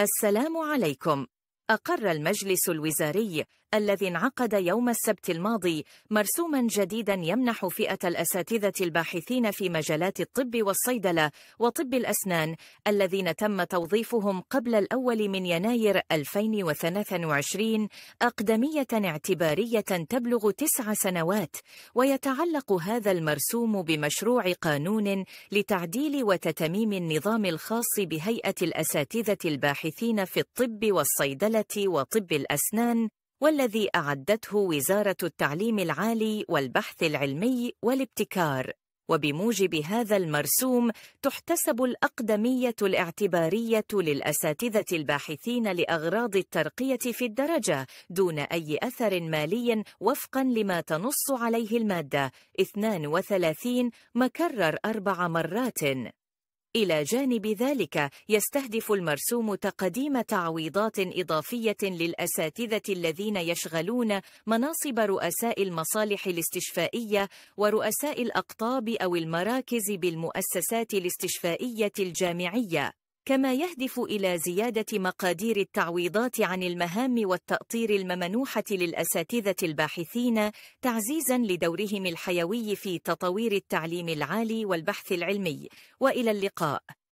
السلام عليكم أقر المجلس الوزاري الذي انعقد يوم السبت الماضي مرسوما جديدا يمنح فئة الأساتذة الباحثين في مجالات الطب والصيدلة وطب الأسنان الذين تم توظيفهم قبل الأول من يناير 2023 أقدمية اعتبارية تبلغ تسع سنوات ويتعلق هذا المرسوم بمشروع قانون لتعديل وتتميم النظام الخاص بهيئة الأساتذة الباحثين في الطب والصيدلة وطب الأسنان والذي أعدته وزارة التعليم العالي والبحث العلمي والابتكار وبموجب هذا المرسوم تحتسب الأقدمية الاعتبارية للأساتذة الباحثين لأغراض الترقية في الدرجة دون أي أثر مالي وفقا لما تنص عليه المادة 32 مكرر أربع مرات إلى جانب ذلك يستهدف المرسوم تقديم تعويضات إضافية للأساتذة الذين يشغلون مناصب رؤساء المصالح الاستشفائية ورؤساء الأقطاب أو المراكز بالمؤسسات الاستشفائية الجامعية كما يهدف إلى زيادة مقادير التعويضات عن المهام والتأطير الممنوحة للأساتذة الباحثين تعزيزا لدورهم الحيوي في تطوير التعليم العالي والبحث العلمي وإلى اللقاء